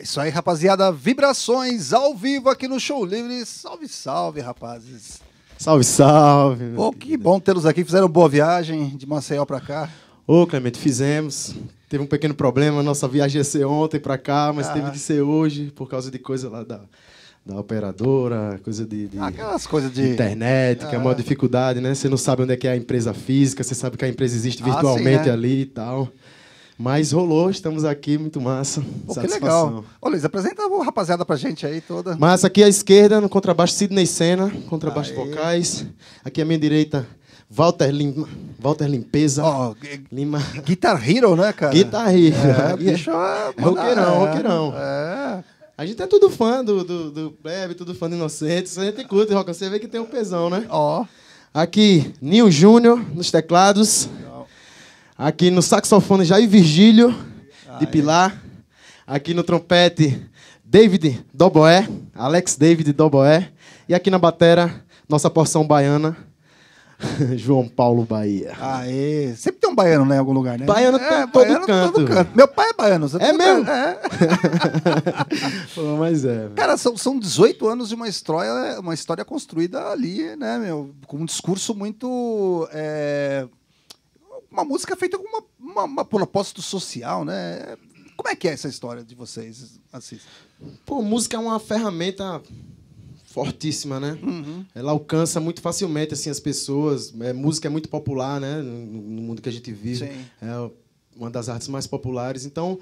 É isso aí, rapaziada. Vibrações ao vivo aqui no Show Livre. Salve, salve, rapazes. Salve, salve. Pô, que bom tê-los aqui. Fizeram boa viagem de Maceió para cá. Ô, Clemente, fizemos. Teve um pequeno problema. Nossa viagem ia ser ontem para cá, mas ah. teve de ser hoje por causa de coisa lá da, da operadora, coisa de, de aquelas coisas de internet, que é uma ah. dificuldade, né? Você não sabe onde é que é a empresa física, você sabe que a empresa existe virtualmente ah, sim, né? ali e tal. Mas rolou, estamos aqui, muito massa. Pô, que legal. Ô, Luiz, apresenta a rapaziada pra gente aí toda. Massa, aqui à esquerda, no contrabaixo, Sidney Senna, contrabaixo Aê. vocais. Aqui à minha direita, Walter Lima. Walter Limpeza. Oh, Lima. Guitar Hero, né, cara? Guitar Hero. É, é bicho, é, roqueirão, roqueirão. É. é. A gente é tudo fã do, do, do Plebe, tudo fã do Inocentes. A gente curte rock. Você vê que tem um pesão, né? Ó. Oh. Aqui, Nil Júnior nos teclados. Aqui no saxofone, Jair Virgílio de Pilar. Aqui no trompete, David Doboé, Alex David Doboé. E aqui na batera, nossa porção baiana, João Paulo Bahia. Aê, sempre tem um baiano né, em algum lugar, né? Baiano tá é, tá todo, baiano tá canto. todo canto. Meu pai é baiano. É tá mesmo? É. Pô, mas é. Cara, são, são 18 anos de uma história, uma história construída ali, né, meu? Com um discurso muito... É uma música feita com uma, uma, uma propósito social, né? Como é que é essa história de vocês, Assis? Pô, música é uma ferramenta fortíssima, né? Uhum. Ela alcança muito facilmente assim as pessoas. É, música é muito popular, né? No, mundo que a gente vive, Sim. é uma das artes mais populares. Então,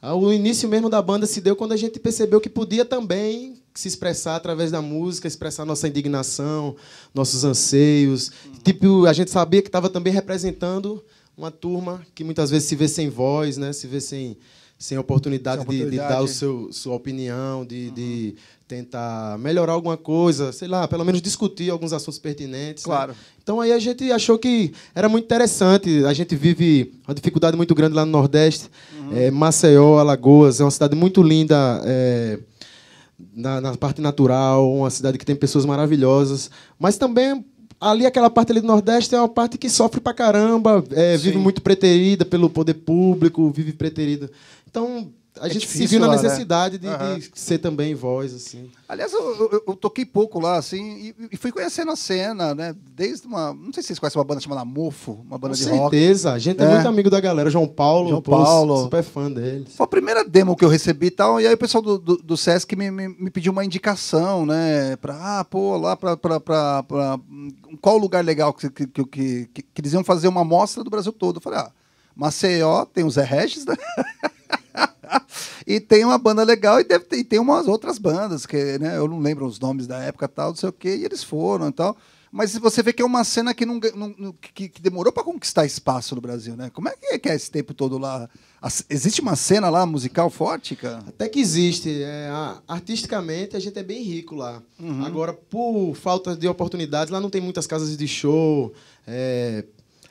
é o início mesmo da banda se deu quando a gente percebeu que podia também se expressar através da música, expressar nossa indignação, nossos anseios. Uhum. Tipo, a gente sabia que estava também representando uma turma que muitas vezes se vê sem voz, né? Se vê sem sem oportunidade, sem oportunidade. De, de, dar o seu sua opinião, de, uhum. de tentar melhorar alguma coisa, sei lá, pelo menos discutir alguns assuntos pertinentes. Né? Claro. Né? Então aí a gente achou que era muito interessante. A gente vive uma dificuldade muito grande lá no Nordeste. Uhum. É, Maceió, Alagoas, é uma cidade muito linda. É, na, na, parte natural, uma cidade que tem pessoas maravilhosas, mas também ali aquela parte ali do Nordeste é uma parte que sofre pra caramba, é, vive muito preterida pelo poder público, vive preterida. Então, a é gente difícil, se viu na né? necessidade né? de, uhum. ser também voz assim. Aliás, eu, eu, eu toquei pouco lá assim e, e, fui conhecendo a cena, né? Desde uma, não sei se vocês conhecem uma banda chamada Mofo, uma banda Com de certeza. rock. certeza, a gente é. é. muito amigo da galera, João Paulo, João Paulo, pô, super fã deles. Foi a primeira demo que eu recebi e tal, e aí o pessoal do, do, do SESC me, me, me, pediu uma indicação, né, para ah, pô, lá para para hum, qual lugar legal que que, que, que que eles iam fazer uma amostra do Brasil todo. Eu falei, ah, Maceió tem o Zé Regis, né? E tem uma banda legal e, deve ter, e tem umas outras bandas, que né, eu não lembro os nomes da época tal, não sei o quê, e eles foram e tal. Mas você vê que é uma cena que, não, não que, que, demorou para conquistar espaço no Brasil, né? Como é que é, é esse tempo todo lá? existe uma cena lá musical forte, cara? Até que existe. É, artisticamente a gente é bem rico lá. Uhum. Agora, por falta de oportunidades, lá não tem muitas casas de show. É,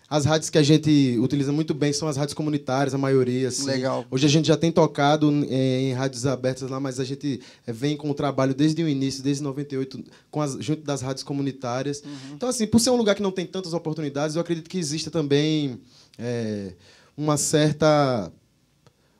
as rádios que a gente utiliza muito bem são as rádios comunitárias, a maioria. Assim. Legal. Hoje a gente já tem tocado é, em rádios abertas lá, mas a gente é, vem com o trabalho desde o início, desde 98, com as, junto das rádios comunitárias. Uhum. Então, assim, por ser um lugar que não tem tantas oportunidades, eu acredito que exista também é, uma certa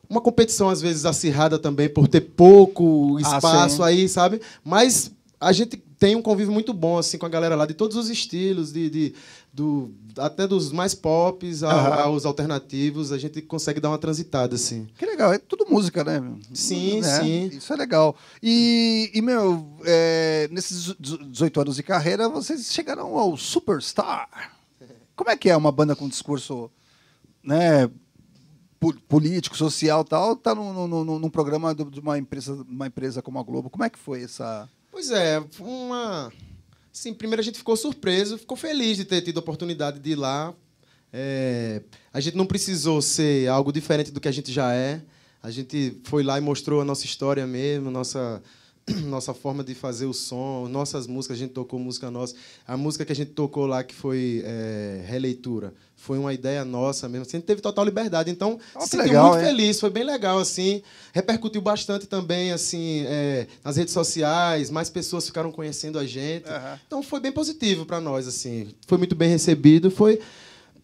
uma competição às vezes acirrada também por ter pouco ah, espaço ah, aí, sabe? Mas a gente tem um convívio muito bom assim com a galera lá de todos os estilos, de, de do até dos mais pops uhum. aos alternativos, a gente consegue dar uma transitada assim. Que legal, é tudo música, né? Sim, né? sim. Isso é legal. E, e meu, é, nesses 18 anos de carreira, vocês chegaram ao superstar. Como é que é uma banda com discurso, né? político, social, tal, tá num, num, num programa de uma empresa, uma empresa como a Globo. Como é que foi essa? Pois é, uma Sim, primeiro a gente ficou surpreso, ficou feliz de ter tido a oportunidade de ir lá. É, a gente não precisou ser algo diferente do que a gente já é. A gente foi lá e mostrou a nossa história mesmo, nossa nossa forma de fazer o som, nossas músicas, a gente tocou música nossa. A música que a gente tocou lá, que foi é, Releitura, foi uma ideia nossa mesmo. Assim, a gente teve total liberdade. Então, oh, se muito hein? feliz, foi bem legal, assim. Repercutiu bastante também, assim, é, nas redes sociais, mais pessoas ficaram conhecendo a gente. Uhum. Então foi bem positivo para nós, assim. Foi muito bem recebido, foi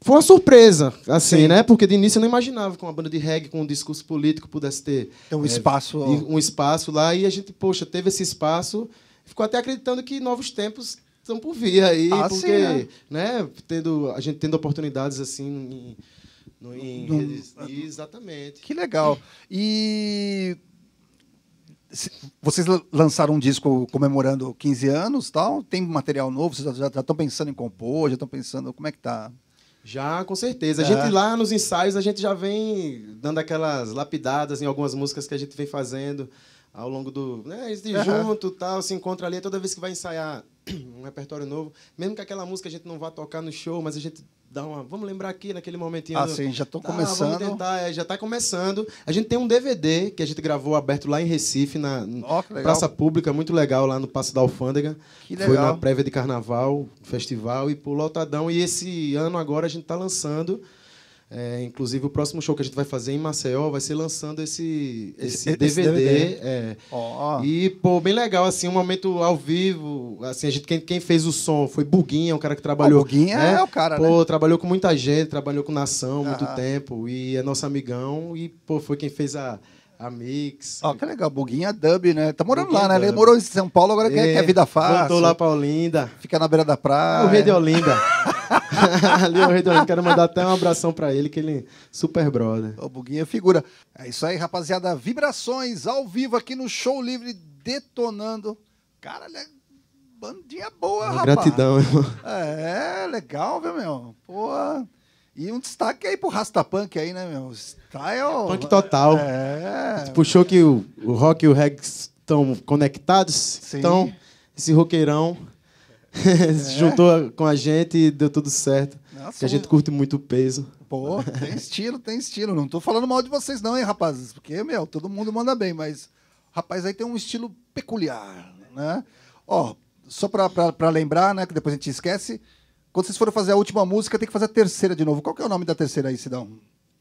foi uma surpresa, assim, Sim. né? Porque de início eu não imaginava que uma banda de reggae com um discurso político pudesse ter um é, espaço, ó. um espaço lá e a gente, poxa, teve esse espaço, ficou até acreditando que novos tempos estão por vir aí, ah, porque, sim, né? né? tendo a gente tendo oportunidades assim no, em, no, no, né? exatamente. Que legal. E vocês lançaram um disco comemorando 15 anos, tal? Tem material novo? Vocês já estão pensando em compor? Já estão pensando como é que tá? Já, com certeza. A é. gente lá nos ensaios, a gente já vem dando aquelas lapidadas em algumas músicas que a gente vem fazendo ao longo do. Né, de é. junto tal, se encontra ali toda vez que vai ensaiar um repertório novo. Mesmo que aquela música a gente não vá tocar no show, mas a gente dar uma. Vamos lembrar aqui naquele momentinho. Ah, do... sim, já estou tá, começando. Vamos tentar, é, já está começando. A gente tem um DVD que a gente gravou aberto lá em Recife, na oh, Praça Pública, muito legal, lá no Passo da Alfândega. Que legal. Foi na prévia de carnaval, festival e por lotadão. E esse ano agora a gente está lançando. É, inclusive, o próximo show que a gente vai fazer em Maceió vai ser lançando esse, esse, esse DVD. DVD. É. Oh, oh. E, pô, bem legal, assim, um momento ao vivo. Assim, a gente, quem, quem fez o som foi Buguinha, um cara que trabalhou. Buguinha né? é o cara, pô, né? trabalhou com muita gente, trabalhou com Nação uh muito tempo. E é nosso amigão. E, pô, foi quem fez a. A Mix. Ó, oh, que legal. Buguinha é Dub, né? Tá morando Buguinha lá, é né? Dub. Ele morou em São Paulo, agora é, quer, quer é, vida fácil. Voltou lá pra Olinda. Fica na beira da praia. O rei de Olinda. Leon é Redon, quero mandar até um abração para ele, que ele é super brother. O Buguinha é figura. É isso aí, rapaziada. Vibrações ao vivo aqui no Show Livre, detonando. Cara, ele é bandinha boa, rapaz. Gratidão, irmão. É, legal, viu, meu? pô. E um destaque aí pro Rastapunk aí, né, meu? Style. Punk total. É. Puxou que o, o rock e o reggae estão conectados. Sim. Então, esse roqueirão É. juntou com a gente e deu tudo certo. Nossa, que a gente curte muito o peso. Pô, tem estilo, tem estilo. Não tô falando mal de vocês, não, hein, rapazes? Porque, meu, todo mundo manda bem, mas rapaz aí tem um estilo peculiar, né? Ó, só pra, pra, pra lembrar, né, que depois a gente esquece. Quando vocês forem fazer a última música, tem que fazer a terceira de novo. Qual que é o nome da terceira aí, Sidão?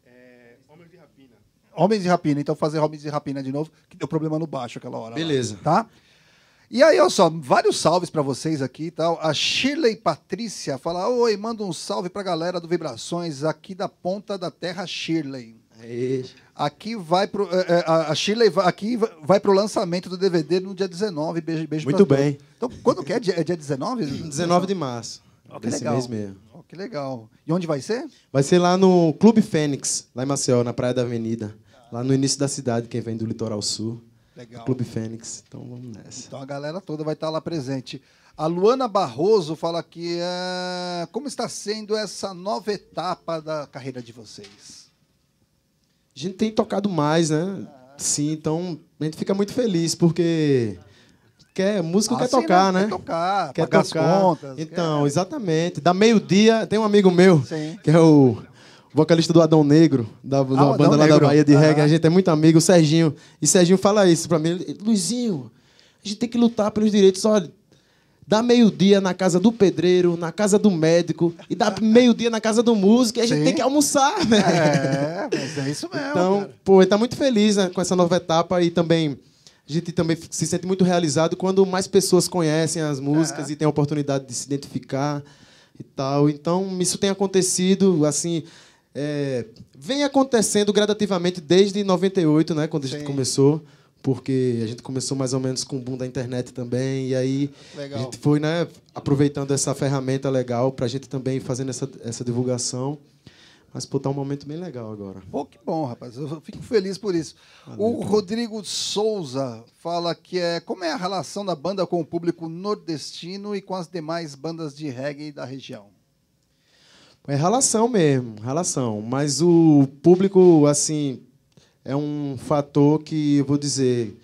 É, Homens de Rapina. Homens de Rapina. Então fazer Homens de Rapina de novo, que deu problema no baixo aquela hora. Beleza. Lá, tá? E aí, olha só, vários salves para vocês aqui e tal. A Shirley Patrícia fala: Oi, manda um salve para a galera do Vibrações aqui da ponta da terra Shirley. Aê. Aqui vai pro. Eh, eh, a Shirley aqui vai pro lançamento do DVD no dia 19. Beijo, beijo Muito bem. Todos. Então, quando que é? É dia 19? 19 de março. Oh, que legal. mês mesmo. Oh, que legal. E onde vai ser? Vai ser lá no Clube Fênix, lá em Maceió, na Praia da Avenida. Lá no início da cidade, quem vem do litoral sul. Legal. do Clube Fênix. Então vamos nessa. Então a galera toda vai estar lá presente. A Luana Barroso fala que uh, é, como está sendo essa nova etapa da carreira de vocês? A gente tem tocado mais, né? Ah. Sim, então a gente fica muito feliz porque quer músico ah, quer sim, né? tocar, né? Quer tocar, quer pagar tocar. as contas. Então, quer... exatamente. Da meio-dia, tem um amigo meu, sim. que é o vocalista do Adão Negro, da, ah, da banda lá Negro. da Bahia de ah. reggae. A gente é muito amigo, o Serginho. E Serginho fala isso pra mim. Luizinho, a gente tem que lutar pelos direitos. Olha, dá meio-dia na casa do pedreiro, na casa do médico, e dá meio-dia na casa do músico, e a gente Sim. tem que almoçar, né? É, mas é isso mesmo. Então, cara. pô, ele tá muito feliz né, com essa nova etapa e também. A gente também se sente muito realizado quando mais pessoas conhecem as músicas é. e têm a oportunidade de se identificar e tal. Então, isso tem acontecido, assim, é, vem acontecendo gradativamente desde 98, né, quando a gente começou, porque a gente começou mais ou menos com o boom da internet também, e aí legal. a gente foi né, aproveitando essa ferramenta legal para a gente também fazendo essa, essa divulgação. Mas, pô, tá um momento bem legal agora. Pô, que bom, rapaz. Eu fico feliz por isso. Valeu, o Rodrigo Souza fala que é como é a relação da banda com o público nordestino e com as demais bandas de reggae da região. É relação mesmo, relação. Mas o público, assim, é um fator que, eu vou dizer,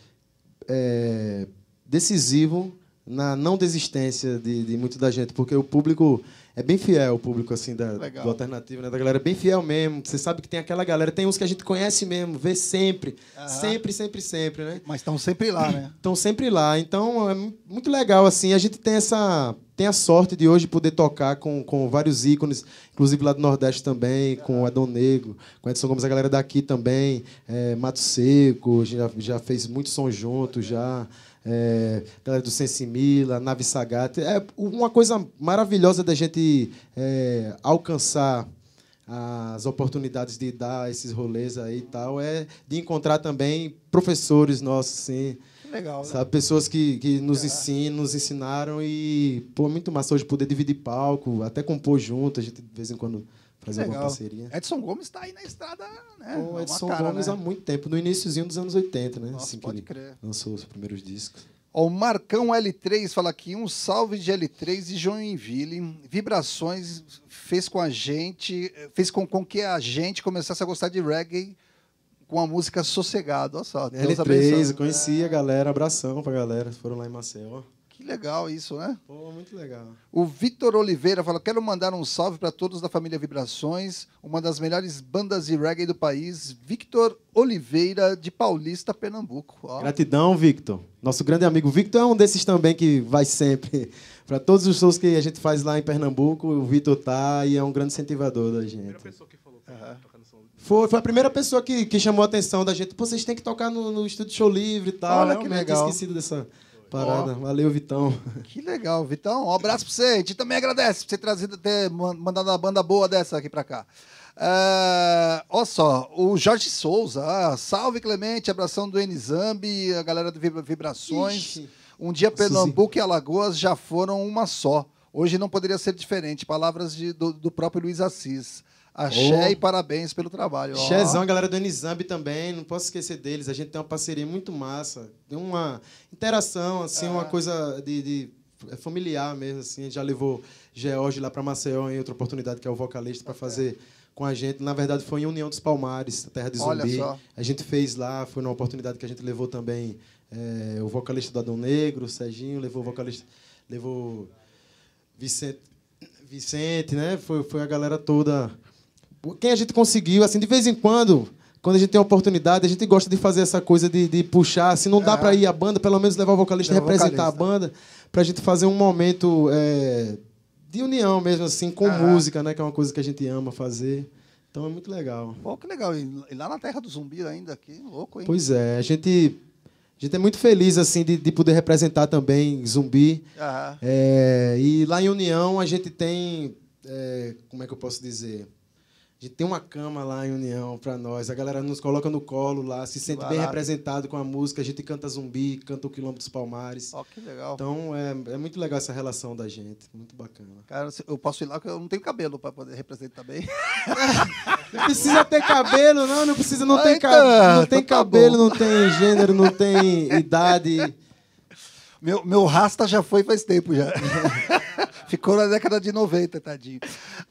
é decisivo na não desistência de, de muito da gente, porque o público é bem fiel, o público assim da, Legal. do alternativo, né? Da galera é bem fiel mesmo. Você sabe que tem aquela galera, tem uns que a gente conhece mesmo, vê sempre, uhum. sempre, sempre, sempre, né? Mas estão sempre lá, né? Estão sempre lá. Então é muito legal assim. A gente tem essa tem a sorte de hoje poder tocar com, com vários ícones, inclusive lá do Nordeste também, uhum. com o Adão Negro, com a Edson Gomes, a galera daqui também, é, Mato Seco, já, já fez muito som junto, uhum. já é, galera do Sensimila, Nave Sagata. É uma coisa maravilhosa da gente é, alcançar as oportunidades de dar esses rolês aí e tal, é de encontrar também professores nossos, sim. Legal, né? sabe? Pessoas que, que nos ensinam, nos ensinaram e, pô, muito massa hoje poder dividir palco, até compor junto, a gente de vez em quando fazer é Legal. uma parceria. Edson Gomes está aí na estrada, né? Edson cara, Gomes né? há muito tempo, no iníciozinho dos anos 80, né? Nossa, assim pode crer. Lançou os primeiros discos. o Marcão L3 fala aqui, um salve de L3 de Joinville. Vibrações fez com a gente, fez com, com que a gente começasse a gostar de reggae com a música Sossegado. Olha só, Deus L3, abençoe. conheci a galera, abração pra galera, foram lá em Maceió. Que legal isso, né? Pô, muito legal. O Vitor Oliveira fala: quero mandar um salve para todos da família Vibrações, uma das melhores bandas de reggae do país, Victor Oliveira, de Paulista, Pernambuco. Ó. Gratidão, Victor. Nosso grande amigo Victor é um desses também que vai sempre. para todos os shows que a gente faz lá em Pernambuco, o Victor tá e é um grande incentivador da gente. A primeira pessoa que falou uhum. Foi, foi a primeira pessoa que, que chamou a atenção da gente. Pô, vocês têm que tocar no, no Estúdio Show Livre e tal. Olha né? que legal. Eu tinha esquecido dessa, parada. Ó. Valeu, Vitão. Que legal, Vitão. Um abraço pra você. A gente também agradece por você trazido, ter mandado uma banda boa dessa aqui pra cá. Uh, é, olha só, o Jorge Souza. Ah, salve, Clemente. Abração do Enzambi, a galera do Vibrações. Ixi. Um dia Pernambuco e Alagoas já foram uma só. Hoje não poderia ser diferente. Palavras de, do, do próprio Luiz Assis. Axé oh. e parabéns pelo trabalho. Xézão, oh. galera do Nizambi também, não posso esquecer deles. A gente tem uma parceria muito massa, tem uma interação, assim, é. uma coisa de, de é familiar mesmo. Assim. A gente já levou George lá para Maceió em outra oportunidade, que é o vocalista, para é. fazer com a gente. Na verdade, foi em União dos Palmares, a terra de Zumbi. A gente fez lá, foi uma oportunidade que a gente levou também é, o vocalista do Adão Negro, o Serginho, levou o vocalista, levou Vicente, Vicente né? Foi, foi a galera toda quem a gente conseguiu, assim, de vez em quando, quando a gente tem a oportunidade, a gente gosta de fazer essa coisa de, de puxar. Se não dá é. para ir a banda, pelo menos levar o vocalista levar representar vocalista. a banda, para a gente fazer um momento é, de união mesmo, assim, com é. música, né? Que é uma coisa que a gente ama fazer. Então é muito legal. Pô, que legal. E lá na Terra do Zumbi ainda, que louco, hein? Pois é, a gente. A gente é muito feliz assim de, de poder representar também Zumbi. É, e lá em União a gente tem, é, como é que eu posso dizer? de ter uma cama lá em União para nós. A galera nos coloca no colo lá, se sente bem representado com a música. A gente canta Zumbi, canta o Quilômetro dos Palmares. Ó, oh, que legal. Então é, é muito legal essa relação da gente, muito bacana. Cara, eu posso ir lá porque eu não tenho cabelo para poder representar bem. não precisa ter cabelo, não, não precisa, não ah, tem, então, não tá tem cabelo, não tem gênero, não tem idade. Meu, meu rasta já foi faz tempo já. Ficou na década de 90, tadinho.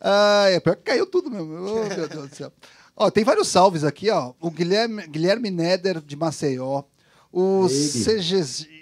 Ah, é pior que caiu tudo mesmo. Oh, meu Deus do céu. Ó, tem vários salves aqui, ó. O Guilherme, Guilherme Neder, de Maceió. O CG,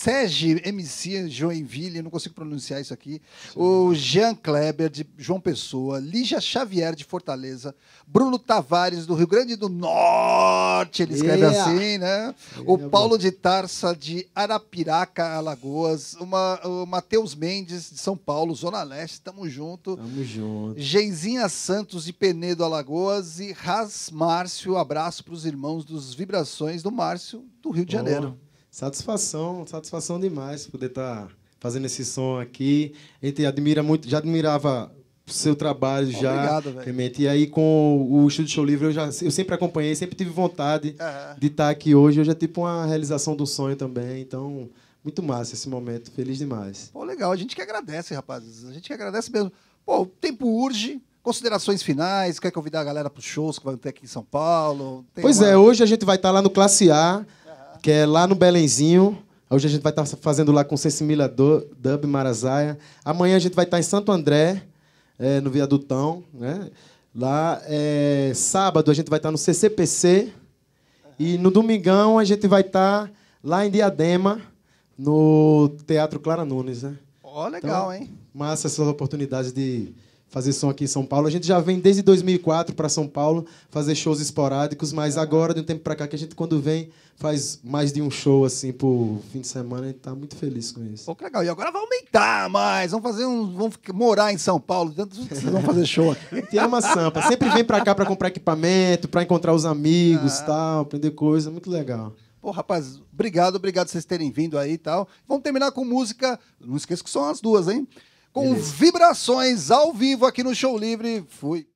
Sege MC Joinville, não consigo pronunciar isso aqui. Sim. O Jean Kleber de João Pessoa, Lígia Xavier de Fortaleza, Bruno Tavares do Rio Grande do Norte, ele escreve yeah. assim, né? Yeah, o Paulo bro. de Tarça de Arapiraca, Alagoas, uma, o Matheus Mendes de São Paulo, Zona Leste, tamo junto. Tamo junto. Genzinha Santos de Penedo, Alagoas e Ras Márcio, abraço para os irmãos dos Vibrações do Márcio do Rio de Janeiro. Satisfação, satisfação demais poder estar tá fazendo esse som aqui. A gente admira muito, já admirava o seu trabalho já. Obrigado, E aí com o Estúdio Show Livre eu já eu sempre acompanhei, sempre tive vontade de estar tá aqui hoje. Hoje é tipo uma realização do sonho também. Então, muito massa esse momento, feliz demais. Pô, legal, a gente que agradece, rapazes. A gente que agradece mesmo. Pô, o tempo urge, Considerações finais, quer convidar a galera para os shows que vão ter aqui em São Paulo? pois uma... é, hoje a gente vai estar tá lá no Classe A, que é lá no Belenzinho. Hoje a gente vai estar tá fazendo lá com o Sensimila Dub Marazaia. Amanhã a gente vai estar tá em Santo André, é, no Viadutão. Né? Lá, é, sábado, a gente vai estar tá no CCPC. E no domingão a gente vai estar lá em Diadema, no Teatro Clara Nunes. Né? Ó, oh, legal, então, hein? Massa essas oportunidades de fazer som aqui em São Paulo. A gente já vem desde 2004 para São Paulo fazer shows esporádicos, mas agora, de um tempo para cá, que a gente quando vem faz mais de um show assim por fim de semana, a gente tá muito feliz com isso. Pô, que legal. E agora vai aumentar mais, vamos fazer um, vamos morar em São Paulo, vocês vão fazer show aqui. Te uma Sampa, sempre vem para cá para comprar equipamento, para encontrar os amigos, ah. tal, aprender coisa, muito legal. Pô, rapaz, obrigado, obrigado vocês terem vindo aí e tal. Vamos terminar com música, não esqueça que são as duas, hein? com Beleza. vibrações ao vivo aqui no Show Livre. Fui.